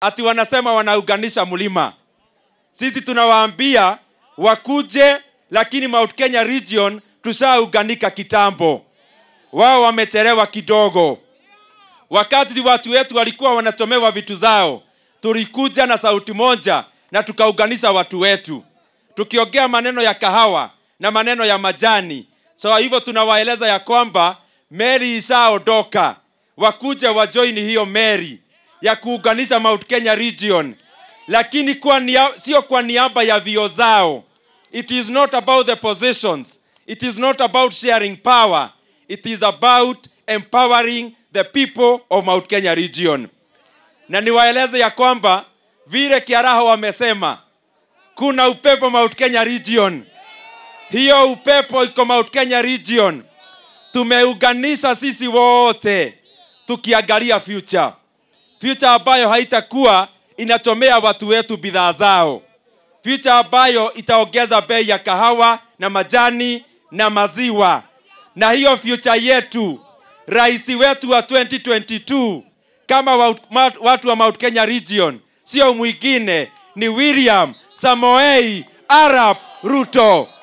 ati wanasema wanaunganisha mlima. Sisi tunawaambia wakuje, lakini Mount Kenya region tushauganika kitambo, wao wamechelewa kidogo. Wakati watu wetu walikuwa wanachomewa vitu zao, tulikuja na sauti moja na tukaunganisha watu wetu, tukiongea maneno ya kahawa na maneno ya majani. So hivyo tunawaeleza ya kwamba meli ishaondoka, wakuje wajoini hiyo meli ya kuunganisha mount kenya region lakini kwa niya, sio kwa niaba ya vio zao it is not about the positions it is not about sharing power it is about empowering the people of mount kenya region na niwaeleze ya kwamba vile kiaraho wamesema kuna upepo mount kenya region hiyo upepo iko mount kenya region tumeunganisha sisi wote tukiangalia future future ambayo haitakuwa inatomea watu wetu bidhaa zao future ambayo itaongeza bei ya kahawa na majani na maziwa na hiyo future yetu rais wetu wa 2022 kama watu wa Mount Kenya region sio mwingine ni William Samoei Arap Ruto.